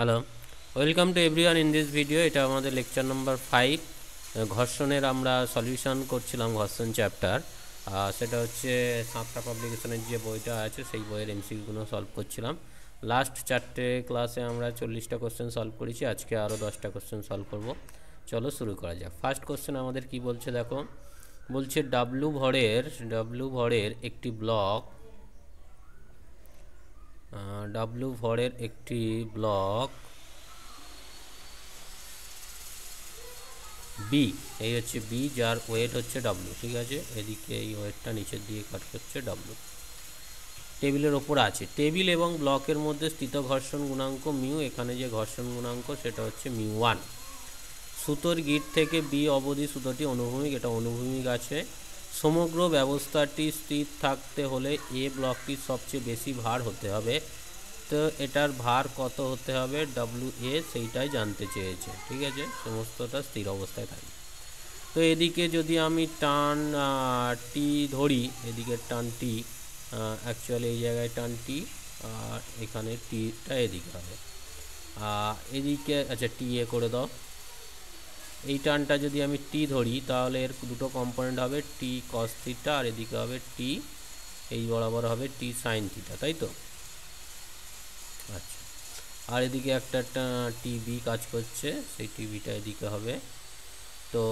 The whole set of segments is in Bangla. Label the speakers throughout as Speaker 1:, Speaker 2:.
Speaker 1: hello welcome to everyone in this video এটা আমাদের লেকচার নাম্বার ফাইভ ঘর্ষণের আমরা সলিউশন করছিলাম ঘর্ষণ চ্যাপ্টার সেটা হচ্ছে সাঁতরা পাবলিকেশনের যে বইটা আছে সেই বইয়ের এমসিগুলো সলভ করছিলাম লাস্ট চারটে ক্লাসে আমরা চল্লিশটা কোশ্চেন সলভ করেছি আজকে আরও দশটা কোশ্চেন সলভ করব চলো শুরু করা যাক ফার্স্ট কোশ্চেন আমাদের কি বলছে দেখো বলছে ডাব্লু ভরের ডাব্লু ভরের একটি ব্লক ডাব্লু ভরের একটি ব্লক বি এই হচ্ছে বি যার ওয়েট হচ্ছে ডাব্লু ঠিক আছে এদিকে এই ওয়েটটা নিচের দিয়ে কাট করছে ডাব্লু টেবিলের ওপর আছে টেবিল এবং ব্লকের মধ্যে স্থিত ঘর্ষণ গুণাঙ্ক মিউ এখানে যে ঘর্ষণ গুণাঙ্ক সেটা হচ্ছে মিউ ওয়ান সুতোর গিট থেকে বি অবধি সুতোটি অনুভূমিক এটা অনুভূমিক আছে সমগ্র ব্যবস্থাটি স্থির থাকতে হলে এ ব্লকটির সবচেয়ে বেশি ভার হতে হবে তো এটার ভার কত হতে হবে ডাব্লু এ সেইটাই জানতে চেয়েছে ঠিক আছে সমস্তটা স্থির অবস্থায় থাকে তো এদিকে যদি আমি টান টি ধরি এদিকে টান টি অ্যাকচুয়ালি এই জায়গায় টান টি আর এখানে টিটা এদিকে হবে এদিকে আচ্ছা টি এ করে দাও এই টার্নটা যদি আমি টি ধরি তাহলে এর দুটো কম্পোনেন্ট হবে টি কস থিটা আর এদিকে হবে টি এই বরাবর হবে টি সাইন থিটা তাই তো আচ্ছা আর এদিকে একটা টিভি কাজ করছে সেই টিভিটা এদিকে হবে তো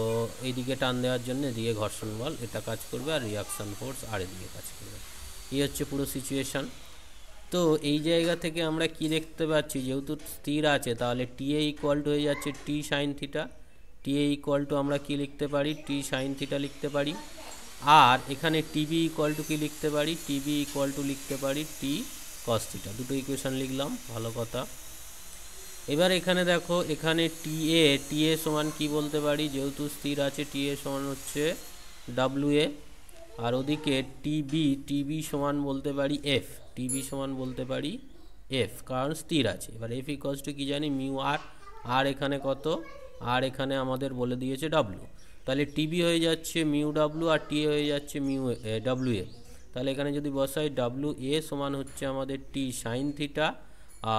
Speaker 1: এইদিকে টান দেওয়ার জন্য এদিকে ঘর্ষণ বল এটা কাজ করবে আর রিয়াকশান ফোর্স আর এদিকে কাজ করবে এই হচ্ছে পুরো সিচুয়েশান তো এই জায়গা থেকে আমরা কি দেখতে পাচ্ছি যেহেতু স্থির আছে তাহলে টি এ ইকুয়াল টু হয়ে যাচ্ছে T sine theta T A equal to আমরা কি লিখতে পারি টি সাইন থিটা লিখতে পারি আর এখানে টিবি ইকুয়াল টু কী লিখতে পারি টিবি ইকুয়াল টু লিখতে পারি টি কস থিটা দুটো ইকুয়েশান লিখলাম ভালো কথা এবার এখানে দেখো এখানে টি এ টি এ সমান কি বলতে পারি যেহেতু স্থির আছে টি এ সমান হচ্ছে ডাব্লু এ আর ওদিকে টিবি টিবি সমান বলতে পারি এফ টিবি সমান বলতে পারি এফ কারণ স্থির আছে এবার এফ ইকজ টু কী জানি মিউ আর আর এখানে কত আর এখানে আমাদের বলে দিয়েছে ডাব্লু তাহলে টিবি হয়ে যাচ্ছে মিউ ডাব্লু আর টি হয়ে যাচ্ছে মিউ ডাব্লু এ তাহলে এখানে যদি বসাই ডাব্লু এ সমান হচ্ছে আমাদের টি সাইন থিটা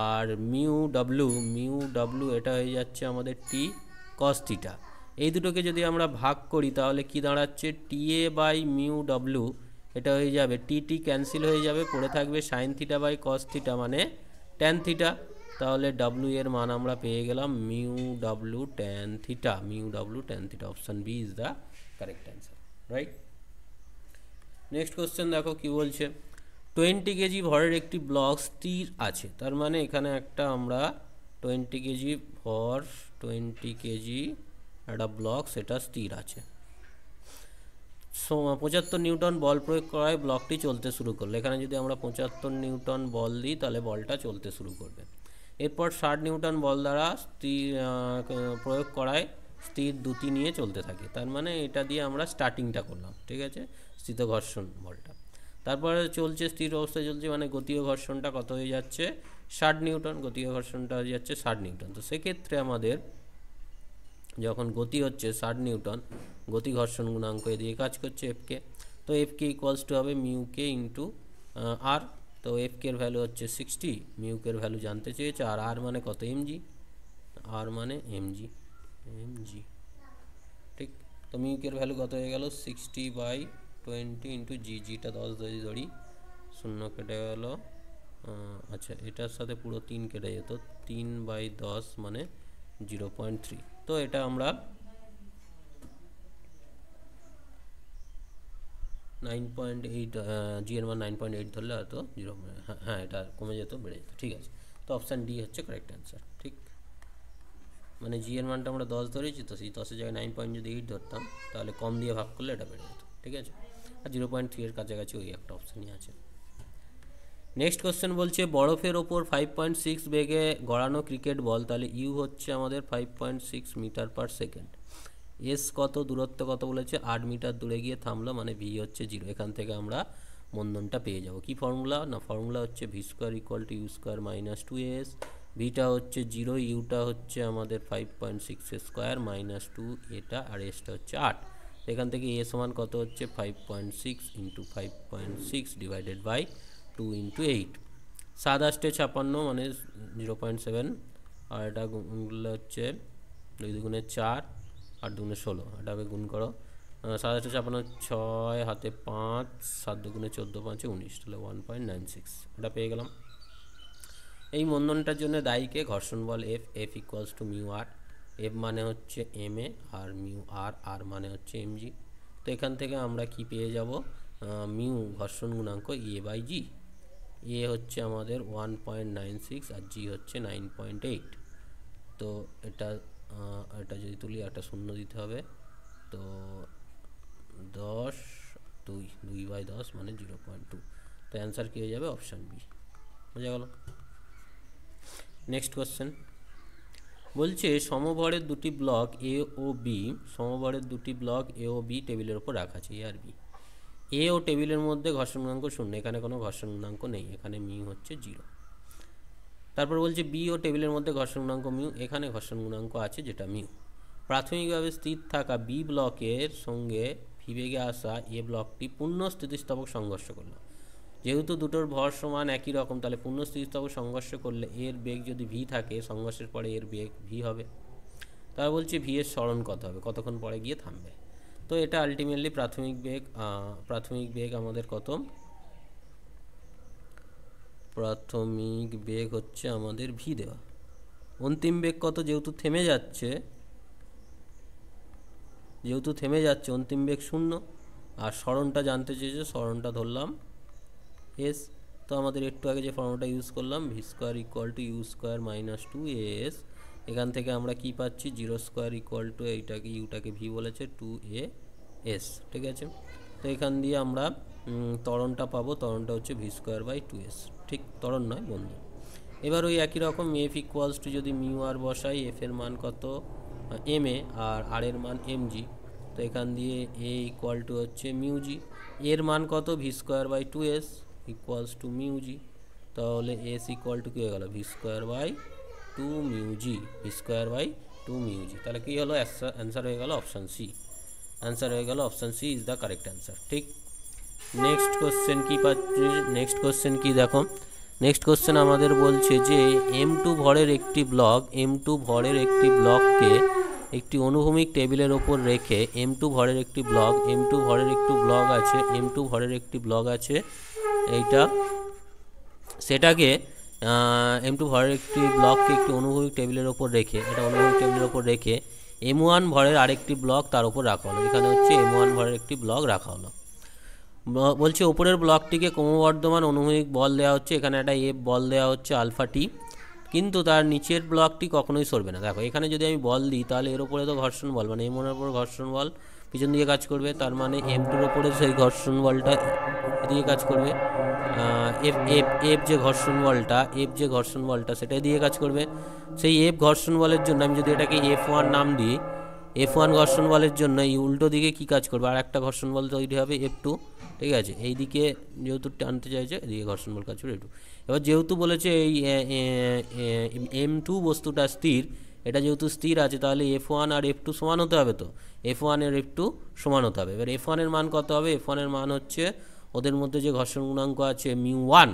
Speaker 1: আর মিউ ডাব্লু মিউ ডাব্লু এটা হয়ে যাচ্ছে আমাদের টি কস থিটা এই দুটোকে যদি আমরা ভাগ করি তাহলে কি দাঁড়াচ্ছে T A by mu W এটা হয়ে যাবে টি টি ক্যান্সেল হয়ে যাবে পড়ে থাকবে sine theta by cos theta মানে টেন থিটা তাহলে ডাব্লু এর মান আমরা পেয়ে গেলাম mu W tan theta mu W tan theta option B is the correct answer right next question দেখো কি বলছে টোয়েন্টি কেজি ভরের একটি ব্লক স্থির আছে তার মানে এখানে একটা আমরা টোয়েন্টি কেজি ভর টোয়েন্টি কেজি একটা ব্লক সেটা স্থির আছে পঁচাত্তর নিউটন বল প্রয়োগ করায় ব্লকটি চলতে শুরু করলো এখানে যদি আমরা পঁচাত্তর নিউটন বল দিই তাহলে বলটা চলতে শুরু করবে এরপর ষাট নিউটন বল দ্বারা স্থির প্রয়োগ করায় স্থির দ্যুতি নিয়ে চলতে থাকে তার মানে এটা দিয়ে আমরা স্টার্টিংটা করলাম ঠিক আছে স্থিত ঘর্ষণ বলটা তারপরে চলছে স্থির অবস্থায় চলছে মানে গতীয় ঘর্ষণটা কত হয়ে যাচ্ছে ষাট নিউটন গতীয় ঘর্ষণটা হয়ে যাচ্ছে ষাট নিউটন তো সেক্ষেত্রে আমাদের যখন গতি হচ্ছে ষাট নিউটন গতি ঘর্ষণ গুণাঙ্ক দিয়ে কাজ করছে এফকে তো এফকে ইকুয়ালস টু হবে মিউকে ইন্টু আর তো এফ কে ভ্যালু হচ্ছে সিক্সটি মিউকের ভ্যালু জানতে চেয়েছে আর আর মানে কত এমজি আর মানে এমজি এমজি ঠিক তো মিউকের ভ্যালু কত হয়ে গেল sixty by twenty into G জিটা দশ ধরি ধরি শূন্য কেটে গেল আচ্ছা এটার সাথে পুরো তিন কেটে যেত তিন বাই দশ মানে জিরো পয়েন্ট থ্রি তো এটা আমরা নাইন পয়েন্ট এইট জিএর মান নাইন পয়েন্ট এইট ধরলে হয়তো জিরো হ্যাঁ, হ্যাঁ এটা কমে যেত বেড়ে যেত ঠিক আছে তো অপশান ডি হচ্ছে কারেক্ট অ্যান্সার ঠিক মানে জি এর মানটা আমরা দশ ধরেছি তো সেই দশের জায়গায় নাইন পয়েন্ট যদি এইট ধরতাম তাহলে কম দিয়ে ভাগ করলে এটা বেড়ে যেত ঠিক আছে আর জিরো পয়েন্ট থ্রি এর কাছাকাছি ওই একটা অপশানই আছে নেক্সট কোশ্চেন বলছে বরফের ওপর ফাইভ পয়েন্ট সিক্স বেগে গড়ানো ক্রিকেট বল তাহলে ইউ হচ্ছে আমাদের five point six metre per second S কত দূরত্ব কত বলেছে আট মিটার দূরে গিয়ে থামলো মানে ভি হচ্ছে জিরো এখান থেকে আমরা মন্দনটা পেয়ে যাব কি ফর্মুলা না ফর্মুলা হচ্ছে V square equal to U square minus two S ভিটা হচ্ছে জিরো ইউটা হচ্ছে আমাদের five point six square minus two এটা আর এসটা হচ্ছে আট এখান থেকে এস সমান কত হচ্ছে five point six into five point six divided by two into eight সাত আষ্টে ছাপান্ন মানে জিরো পয়েন্ট সেভেন আর এটা হচ্ছে দুই দুগুণে চার আট দুগুণে ষোলো এটাকে গুণ করো সাত আটশো ছাপান্ন ছয় হাতে পাঁচ সাত দুগুণে চোদ্দো পাঁচে উনিশ তাহলে ওয়ান পয়েন্ট নাইন সিক্স এটা পেয়ে গেলাম এই মন্দনটার জন্য দায়ীকে ঘর্ষণ বল F F equals to mu R F মানে হচ্ছে এম এ আর মিউ আর আর মানে হচ্ছে এম জি তো এখান থেকে আমরা কি পেয়ে যাব মিউ ঘর্ষণ গুণাঙ্ক এ বাই জি এ হচ্ছে আমাদের ওয়ান পয়েন্ট নাইন সিক্স আর জি হচ্ছে নাইন পয়েন্ট এইট তো এটা এটা যদি তুলি একটা শূন্য দিতে হবে তো দশ দুই দুই বাই দশ মানে জিরো পয়েন্ট টু তো অ্যান্সার কী হয়ে যাবে অপশান বি বোঝা গেল নেক্সট কোয়েশ্চেন বলছে সমভরের দুটি ব্লক এ ও বি সমভরের দুটি ব্লক এ ও বি টেবিলের ওপর রাখা আছে এ আর বি এ ও টেবিলের মধ্যে ঘর্ষণ গুণাঙ্ক শূন্য এখানে কোনো ঘর্ষণ গুণাঙ্ক নেই এখানে মি হচ্ছে জিরো তারপর বলছে বি ও টেবিলের মধ্যে ঘর্ষণ গুণাঙ্ক মিউ এখানে ঘর্ষণ গুণাঙ্ক আছে যেটা মিউ প্রাথমিকভাবে স্থির থাকা বি ব্লকের সঙ্গে ফিবেগে আসা এ ব্লকটি পূর্ণ স্থিতিস্থাপক সংঘর্ষ করল যেহেতু দুটোর ভর সমান একই রকম তাহলে পূর্ণ স্থিতিস্থাপক সংঘর্ষ করলে এর বেগ যদি ভি থাকে সংঘর্ষের পরে এর বেগ ভি হবে তারা বলছে ভি এর স্মরণ কত হবে কতক্ষণ পরে গিয়ে থামবে তো এটা আলটিমেটলি প্রাথমিক বেগ প্রাথমিক বেগ আমাদের কত প্রাথমিক বেগ হচ্ছে আমাদের ভি দেওয়া অন্তিম বেগ কত যেহেতু থেমে যাচ্ছে যেহেতু থেমে যাচ্ছে অন্তিম বেগ শূন্য আর স্মরণটা জানতে চেয়েছে স্মরণটা ধরলাম এস তো আমাদের একটু আগে যে ফর্মটা ইউজ করলাম V square equal to U square minus two S এখান থেকে আমরা কি পাচ্ছি জিরো স্কোয়ার ইকুয়াল টু এইটাকে ইউটাকে ভি বলেছে টু এ এস ঠিক আছে তো এখান দিয়ে আমরা তরণটা পাবো তরণটা হচ্ছে V square by two S ঠিক তরণ নয় বন্ধু এবার ওই একই রকম এফ ইকুয়ালস টু যদি মিউ আর বসাই এফ এর মান কত এম এ আর আর এর মান এম জি তো এখান দিয়ে এ ইকুয়াল টু হচ্ছে মিউ জি এর মান কত V square by two S equals to mu G তাহলে এস ইকুয়াল টু কী হয়ে গেল V square by two mu G V square by two mu G তাহলে কী হলো অ্যান্সার হয়ে গেল অপশান সি অ্যান্সার হয়ে গেল option C is the correct answer ঠিক নেক্সট কোশ্চেন কি পাচ্ছি নেক্সট কোশ্চেন কি দেখো নেক্সট কোশ্চেন আমাদের বলছে যে এম টু ভরের একটি ব্লক এম টু ভরের একটি ব্লককে একটি অনুভূমিক টেবিলের ওপর রেখে এম টু ভরের একটি ব্লক এম টু ভরের একটি ব্লক আছে এম টু ভরের একটি ব্লক আছে এইটা সেটাকে এম টু ভরের একটি ব্লককে একটি অনুভূমিক টেবিলের ওপর রেখে এটা অনুভূমিক টেবিলের ওপর রেখে এম ওয়ান ভরের আরেকটি ব্লক তার উপর রাখা হলো এখানে হচ্ছে এম ওয়ান ভরের একটি ব্লক রাখা হলো বলছে ওপরের ব্লকটিকে ক্রমবর্ধমান অনুভূমিক বল দেওয়া হচ্ছে এখানে একটা এফ বল দেওয়া হচ্ছে আলফা টি কিন্তু তার নিচের ব্লকটি কখনোই সরবে না দেখো এখানে যদি আমি বল দিই তাহলে এর উপরে তো ঘর্ষণ বল মানে এমনের ওপর উপর ঘর্ষণ বল পিছন দিকে কাজ করবে তার মানে এম টুর ওপরে সেই ঘর্ষণ বলটা দিয়ে কাজ করবে এফ এফ এফ যে ঘর্ষণ বলটা এফ যে ঘর্ষণ বলটা সেটা দিয়ে কাজ করবে সেই এফ ঘর্ষণ বলের জন্য আমি যদি এটাকে এফ ওয়ান নাম দিই এফ ওয়ান ঘর্ষণ বলের জন্য এই উল্টো দিকে কি কাজ করবে আর একটা ঘর্ষণ বল তৈরি হবে এফ টু ঠিক আছে এই দিকে যেহেতু টানতে চাইছে এদিকে ঘর্ষণ বল কাজ করবে এফ টু এবার যেহেতু বলেছে এই এম টু বস্তুটা স্থির এটা যেহেতু স্থির আছে তাহলে এফ ওয়ান আর এফ টু সমান হতে হবে তো এফ ওয়ান আর এফ টু সমান হতে হবে এবার এফ ওয়ানের মান কত হবে এফ ওয়ানের মান হচ্ছে ওদের মধ্যে যে ঘর্ষণ গুণাঙ্ক আছে মিউ ওয়ান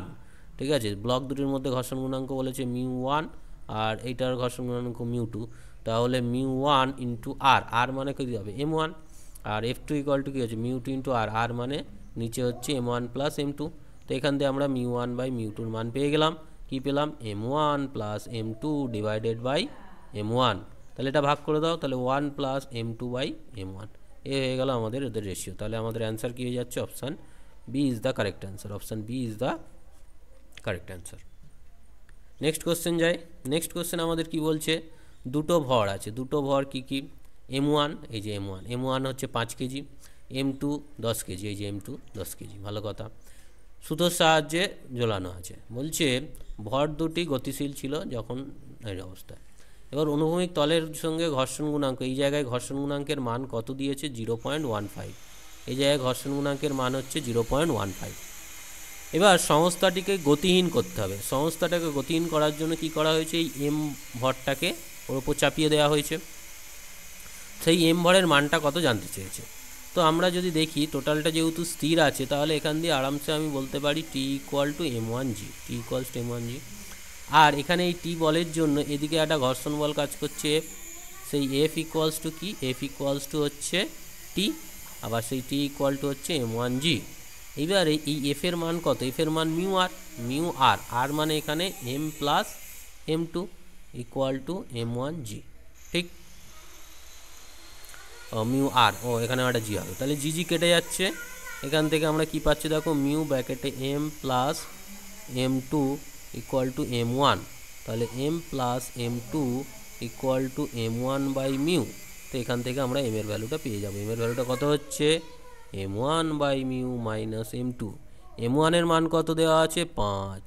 Speaker 1: ঠিক আছে ব্লক দুটির মধ্যে ঘর্ষণ গুণাঙ্ক বলেছে মিউ ওয়ান আর এইটার ঘর্ষণ গুণাঙ্ক মিউ টু তাহলে মিউ ওয়ান ইন্টু আর আর মানে কী হবে এম ওয়ান আর এফ টু ইকুয়াল টু কী হচ্ছে মিউ টু ইন্টু আর আর মানে নিচে হচ্ছে M one plus M two তো এখান থেকে আমরা মিউ ওয়ান বাই মিউ টুর মান পেয়ে গেলাম কী পেলাম M one plus M two divided by M one তাহলে এটা ভাগ করে দাও তাহলে one plus M two by M one এ হয়ে গেল আমাদের ওদের রেশিও তাহলে আমাদের অ্যান্সার কী হয়ে যাচ্ছে option B is the correct answer option B is the correct answer next question যাই নেক্সট কোশ্চেন আমাদের কি বলছে দুটো ভর আছে দুটো ভর কি কি এম ওয়ান এই যে এম ওয়ান এম ওয়ান হচ্ছে পাঁচ কেজি এম টু দশ কেজি এই যে এম টু দশ কেজি ভালো কথা সুতোর সাহায্যে ঝোলানো আছে বলছে ভর দুটি গতিশীল ছিল যখন এই অবস্থায় এবার অনুভূমিক তলের সঙ্গে ঘর্ষণ গুণাঙ্ক এই জায়গায় ঘর্ষণ গুণাঙ্কের মান কত দিয়েছে জিরো পয়েন্ট ওয়ান ফাইভ এই জায়গায় ঘর্ষণ গুণাঙ্কের মান হচ্ছে জিরো পয়েন্ট ওয়ান ফাইভ এবার সংস্থাটিকে গতিহীন করতে হবে সংস্থাটাকে গতিহীন করার জন্য কি করা হয়েছে এই এম ভরটাকে ওর ওপর চাপিয়ে দেওয়া হয়েছে সেই এম ভরের মানটা কত জানতে চেয়েছে তো আমরা যদি দেখি টোটালটা যেহেতু স্থির আছে তাহলে এখান দিয়ে আরামসে আমি বলতে পারি T equal to M one G T equals to M one G আর এখানে এই টি বলের জন্য এদিকে একটা ঘর্ষণ বল কাজ করছে এফ সেই এফ ইকুয়ালস টু কি এফ ইকুয়ালস টু হচ্ছে টি আবার সেই টি ইকুয়াল টু হচ্ছে এম ওয়ান জি এবারে এই এফের মান কত এফের মান মিউ আর মিউ আর আর মানে এখানে M plus M two equal to M one G ঠিক মিউ আর ও এখানে একটা জি হবে তাহলে জি জি কেটে যাচ্ছে এখান থেকে আমরা কি পাচ্ছি দেখো মিউ ব্যাকেটে M plus M two equal to M one তাহলে M plus M two equal to M one by mu তো এখান থেকে আমরা এম এর ভ্যালুটা পেয়ে যাবো এম এর ভ্যালুটা কত হচ্ছে M one by mu minus M two M ওয়ানের মান কত দেওয়া আছে পাঁচ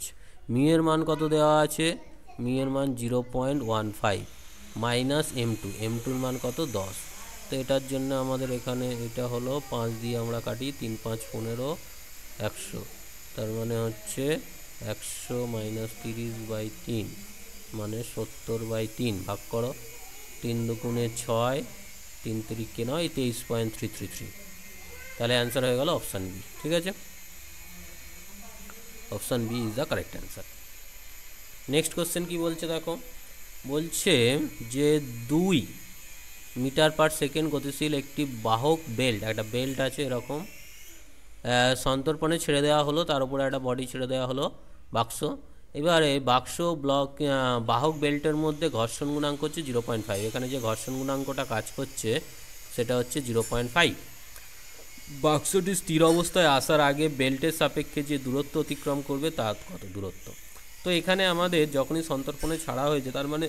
Speaker 1: মিউ এর মান কত দেওয়া আছে মি এর মান zero point one five minus M two M টুর মান কত দশ তো এটার জন্য আমাদের এখানে এটা হলো পাঁচ দিয়ে আমরা কাটি তিন পাঁচ পনেরো একশো তার মানে হচ্ছে একশো মাইনাস তিরিশ বাই তিন মানে সত্তর বাই তিন ভাগ করো তিন দুগুণে ছয় তিন তিরিখকে নয় তেইশ পয়েন্ট থ্রি থ্রি থ্রি তাহলে অ্যান্সার হয়ে গেল অপশান বি ঠিক আছে option B is the correct answer next question কি বলছে দেখো বলছে যে দুই মিটার পার সেকেন্ড গতিশীল একটি বাহক বেল্ট একটা বেল্ট আছে এরকম সন্তর্পণে ছেড়ে দেওয়া হলো তার উপরে একটা বডি ছেড়ে দেওয়া হলো বাক্স এবারে বাক্স ব্লক বাহক বেল্টের মধ্যে ঘর্ষণ গুণাঙ্ক হচ্ছে জিরো পয়েন্ট ফাইভ এখানে যে ঘর্ষণ গুণাঙ্কটা কাজ করছে সেটা হচ্ছে জিরো পয়েন্ট ফাইভ বাক্সটি স্থির অবস্থায় আসার আগে বেল্টের সাপেক্ষে যে দূরত্ব অতিক্রম করবে তা কত দূরত্ব তো এখানে আমাদের যখনই সন্তর্পণে ছাড়া হয়েছে তার মানে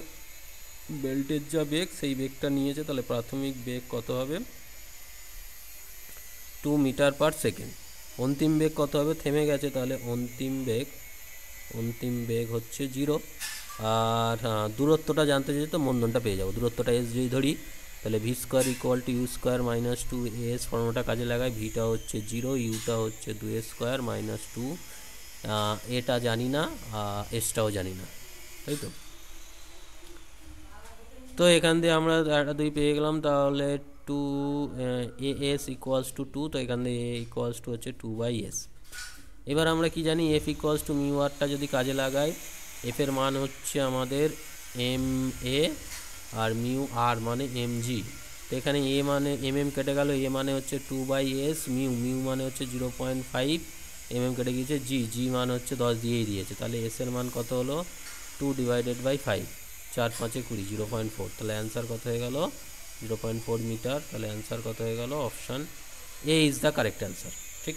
Speaker 1: বেল্টের যা বেগ সেই বেগটা নিয়েছে তাহলে প্রাথমিক বেগ কত হবে টু মিটার পার সেকেন্ড অন্তিম বেগ কত হবে থেমে গেছে তাহলে অন্তিম বেগ অন্তিম বেগ হচ্ছে জিরো আর হ্যাঁ দূরত্বটা জানতে চাই তো মন্দনটা পেয়ে যাবো দূরত্বটা এস যদি ধরি তাহলে V square equal to U square minus two S ফর্মটা কাজে লাগায় ভিটা হচ্ছে জিরো ইউটা হচ্ছে দু এস স্কোয়ার মাইনাস টু এটা জানি না এসটাও জানি না তাই তো তো এখান দিয়ে আমরা একটা দুই পেয়ে গেলাম তাহলে two A S equals to two তো এখান দিয়ে এ ইকুয়ালস টু হচ্ছে টু বাই এস এবার আমরা কি জানি এফ ইকুয়ালস টু আরটা যদি কাজে লাগাই এফের মান হচ্ছে আমাদের এম এ আর মিউ আর মানে এম জি তো এখানে এ মানে এম এম কেটে গেল এ মানে হচ্ছে two by S mu mu মানে হচ্ছে zero point five M M কেটে গিয়েছে জি জি মান হচ্ছে দশ দিয়েই দিয়েছে তাহলে এস এর মান কত হলো টু ডিভাইডেড বাই ফাইভ চার পাঁচে কুড়ি জিরো পয়েন্ট ফোর তাহলে অ্যান্সার কত হয়ে গেল জিরো পয়েন্ট ফোর মিটার তাহলে অ্যান্সার কত হয়ে গেল option A is the correct answer ঠিক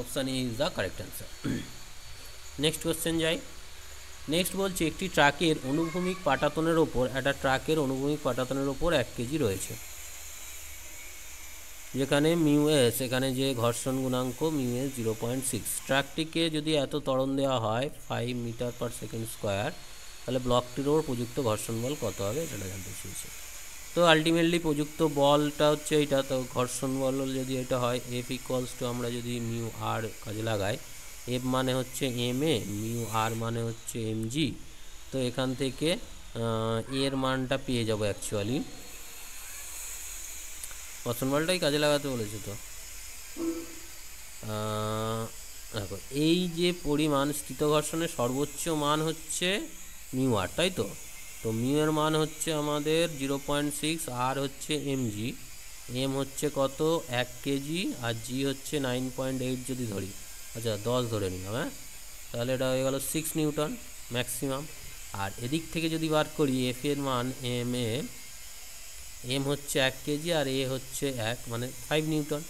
Speaker 1: option A is the correct answer next question যাই নেক্সট বলছে একটি ট্রাকের অনুভূমিক পাটাতনের ওপর একটা ট্রাকের অনুভূমিক পাটাতনের ওপর এক কেজি রয়েছে যেখানে মিউ এস এখানে যে ঘর্ষণ গুণাঙ্ক mu S zero point six ট্র্যাকটিকে যদি এত ত্বরণ দেওয়া হয় five metre per second square তাহলে ব্লকটির ওর প্রযুক্ত ঘর্ষণ বল কত হবে এটা জানতে চেয়েছে তো আলটিমেটলি প্রযুক্ত বলটা হচ্ছে এটা তো ঘর্ষণ বল যদি এটা হয় এফ ইকুয়ালস টু আমরা যদি মিউ আর কাজে লাগাই এফ মানে হচ্ছে এম এ মিউ আর মানে হচ্ছে এম জি তো এখান থেকে এর মানটা পেয়ে যাব অ্যাকচুয়ালি বলটাই কাজে লাগাতে বলেছে তো দেখো এই যে পরিমাণ স্থিত ঘর্ষণের সর্বোচ্চ মান হচ্ছে মিউ আর তাই তো তো মিউ এর মান হচ্ছে আমাদের জিরো পয়েন্ট সিক্স আর হচ্ছে এমজি এম হচ্ছে কত এক কেজি আর জি হচ্ছে নাইন পয়েন্ট এইট যদি ধরি আচ্ছা দশ ধরে নিলাম হ্যাঁ তাহলে এটা হয়ে গেলো সিক্স নিউটন ম্যাক্সিমাম আর এদিক থেকে যদি বার করি এফ এর মান এম এ এম হচ্ছে এক কেজি আর এ হচ্ছে এক মানে ফাইভ নিউটন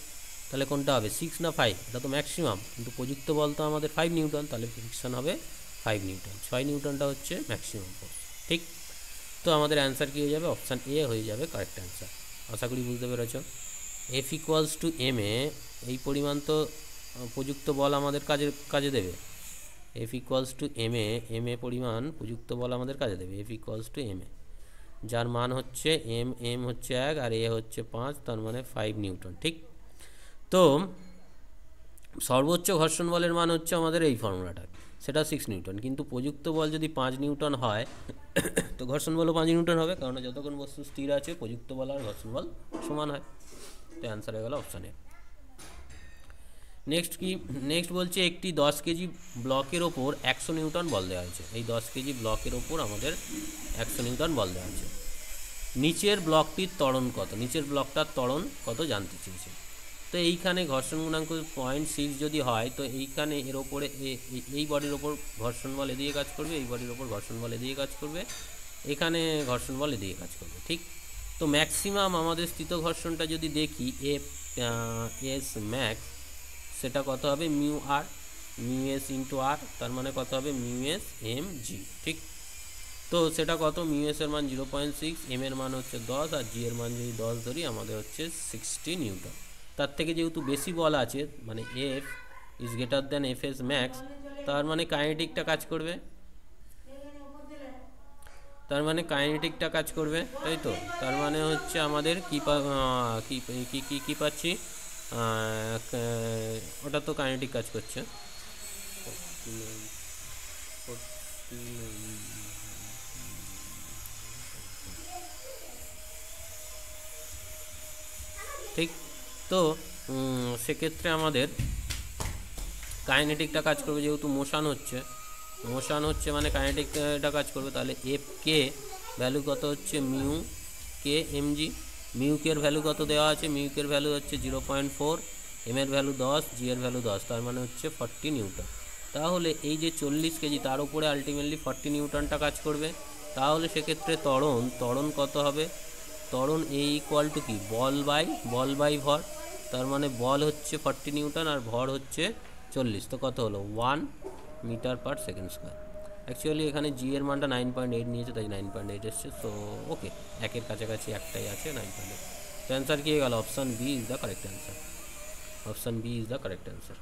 Speaker 1: তাহলে কোনটা হবে সিক্স না ফাইভ এটা তো ম্যাক্সিমাম কিন্তু প্রযুক্ত বল তো আমাদের ফাইভ নিউটন তাহলে ফ্রিকশন হবে ফাইভ নিউটন ছয় নিউটনটা হচ্ছে ম্যাক্সিমাম ঠিক তো আমাদের অ্যান্সার কী হয়ে যাবে অপশান এ হয়ে যাবে কারেক্ট অ্যান্সার আশা করি বুঝতে পেরেছ F equals to M A এই পরিমাণ তো প্রযুক্ত বল আমাদের কাজে কাজে দেবে F equals to M A M A পরিমাণ প্রযুক্ত বল আমাদের কাজে দেবে F equals to M A যার মান হচ্ছে এম এম হচ্ছে এক আর এ হচ্ছে পাঁচ তার মানে ফাইভ নিউটন ঠিক তো সর্বোচ্চ ঘর্ষণ বলের মান হচ্ছে আমাদের এই ফর্মুলাটা সেটা সিক্স নিউটন কিন্তু প্রযুক্ত বল যদি পাঁচ নিউটন হয় তো ঘর্ষণ বলও পাঁচ নিউটন হবে কারণ যতক্ষণ বস্তু স্থির আছে প্রযুক্ত বল আর ঘর্ষণ বল সমান হয় তো অ্যান্সার হয়ে গেল অপশানে নেক্সট কি নেক্সট বলছে একটি দশ কেজি ব্লকের ওপর একশো নিউটন বল দেওয়া হয়েছে এই দশ কেজি ব্লকের ওপর আমাদের একশো নিউটন বল দেওয়া হয়েছে নিচের ব্লকটির ত্বরণ কত নিচের ব্লকটার ত্বরণ কত জানতে চেয়েছে তো এইখানে ঘর্ষণ গুণাঙ্ক পয়েন্ট সিক্স যদি হয় তো এইখানে এর ওপরে এই বডির ওপর ঘর্ষণ বল দিয়ে কাজ করবে এই বডির ওপর ঘর্ষণ বল দিয়ে কাজ করবে এখানে ঘর্ষণ বল দিয়ে কাজ করবে ঠিক তো ম্যাক্সিমাম আমাদের স্থিত ঘর্ষণটা যদি দেখি এফ এস ম্যাক্স সেটা কত হবে mu R mu S into R তার মানে কত হবে মিউ এস এম জি ঠিক তো সেটা কত মিউ এস এর মান জিরো পয়েন্ট সিক্স এম এর মান হচ্ছে দশ আর জি এর মান যদি দশ ধরি আমাদের হচ্ছে সিক্সটি নিউটন তার থেকে যেহেতু বেশি বল আছে মানে F is greater than F S max তার মানে কাইনেটিকটা কাজ করবে তার মানে কাইনেটিকটা কাজ করবে তাই তো তার মানে হচ্ছে আমাদের কী কী কী কী পাচ্ছি ওটা তো কাইনেটিক কাজ করছে ঠিক তো সেক্ষেত্রে আমাদের কাইনেটিকটা কাজ করবে যেহেতু মোশান হচ্ছে মোশান হচ্ছে মানে কাইনেটিকটা কাজ করবে তাহলে এফ কে ভ্যালু কত হচ্ছে মিউ কে এমজি মিউকের ভ্যালু কত দেওয়া আছে মিউকের ভ্যালু হচ্ছে জিরো পয়েন্ট ফোর এম এর ভ্যালু দশ জি এর ভ্যালু দশ তার মানে হচ্ছে ফর্টি নিউটন তাহলে এই যে চল্লিশ কেজি তার উপরে আলটিমেটলি ফর্টি নিউটনটা কাজ করবে তাহলে সেক্ষেত্রে ত্বরণ ত্বরণ কত হবে ত্বরণ এই ইকুয়াল টু কি বল বাই বল বাই ভর তার মানে বল হচ্ছে ফর্টি নিউটন আর ভর হচ্ছে চল্লিশ তো কত হলো one metre per second square actually এখানে জি এর মানটা নাইন পয়েন্ট এইট নিয়েছে তাই নাইন পয়েন্ট এইট এসছে সো ওকে একের কাছাকাছি একটাই আছে নাইন পয়েন্ট এইট তো অ্যান্সার কী গেল option B is the correct answer option B is the correct answer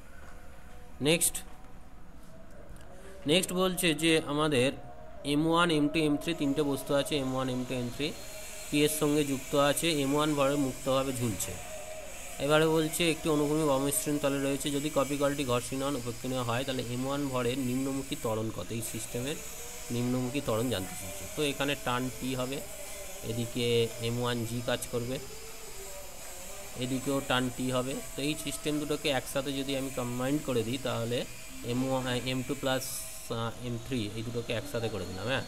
Speaker 1: next next বলছে যে আমাদের M one M two M three তিনটে বস্তু আছে M one M two M three P এর সঙ্গে যুক্ত আছে এম ওয়ান ভরে মুক্তভাবে ঝুলছে এবারে বলছে একটি অনুভূমিক বামশ্রেণ তলে রয়েছে যদি কপি কলটি ঘর্ষণীয় উপেক্ষণীয় হয় তাহলে এম ওয়ান ভরের নিম্নমুখী তরণ কত এই সিস্টেমের নিম্নমুখী তরণ জানতে চাইছে তো এখানে টান টি হবে এদিকে এম ওয়ান জি কাজ করবে এদিকেও টান টি হবে তো এই সিস্টেম দুটোকে একসাথে যদি আমি কম্বাইন্ড করে দিই তাহলে M M two plus M three এই দুটোকে একসাথে করে দিলাম হ্যাঁ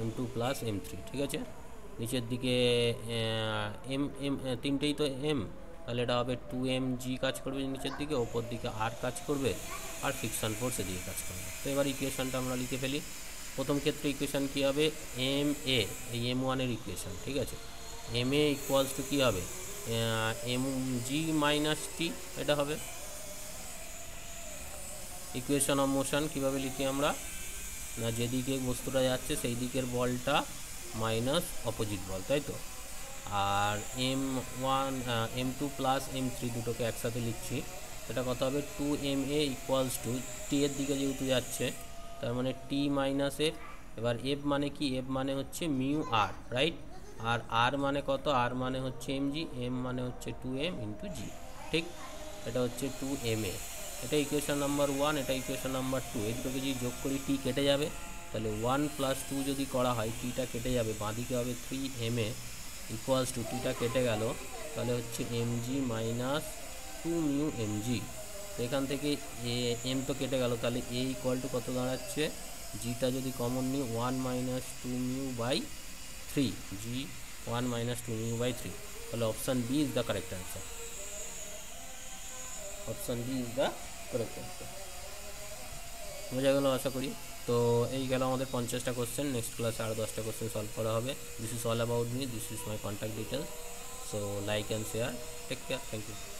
Speaker 1: M two plus M three ঠিক আছে নিচের দিকে এম এম তিনটেই তো এম তাহলে এটা হবে টু এম জি কাজ করবে নিচের দিকে ওপর দিকে আর কাজ করবে আর ফিক্সান ফোর্স এদিকে কাজ করবে তো এবার ইকুয়েশানটা আমরা লিখে ফেলি প্রথম ক্ষেত্রে ইকুয়েশান কী হবে এম এ এই এম ওয়ানের ইকুয়েশান ঠিক আছে এম এ ইকুয়ালস টু কী হবে এম জি মাইনাস টি এটা হবে ইকুয়েশান অফ মোশন কীভাবে লিখি আমরা না যেদিকে বস্তুটা যাচ্ছে সেই দিকের বলটা মাইনাস অপোজিট বল তাই তো আর M one M two plus M three দুটোকে একসাথে লিখছি সেটা কত হবে two M A equals to T এর দিকে যেহেতু যাচ্ছে তার মানে টি মাইনাস এফ এবার এফ মানে কি এফ মানে হচ্ছে মিউ আর রাইট আর আর মানে কত আর মানে হচ্ছে এম জি এম মানে হচ্ছে টু এম ইন্টু জি ঠিক এটা হচ্ছে টু এম এ এটা ইকুয়েশন নাম্বার ওয়ান এটা ইকুয়েশন নাম্বার টু এই দুটোকে যদি যোগ করি টি কেটে যাবে তাহলে ওয়ান প্লাস টু যদি করা হয় টিটা কেটে যাবে বাঁদিকে হবে three M A equals to টুটা কেটে গেল তাহলে হচ্ছে MG minus two mu MG তো এখান থেকে এ এম তো কেটে গেল তাহলে এ ইকুয়াল টু কত দাঁড়াচ্ছে জিটা যদি কমন নিই one minus two mu by three G one minus two mu by three তাহলে option B is the correct answer option B is the correct answer বোঝা গেল আশা করি তো এই গেল আমাদের পঞ্চাশটা কোশ্চেন নেক্সট ক্লাসে আরও দশটা কোশ্চেন সলভ করা হবে this is all about me this is my contact details so like and share take care thank you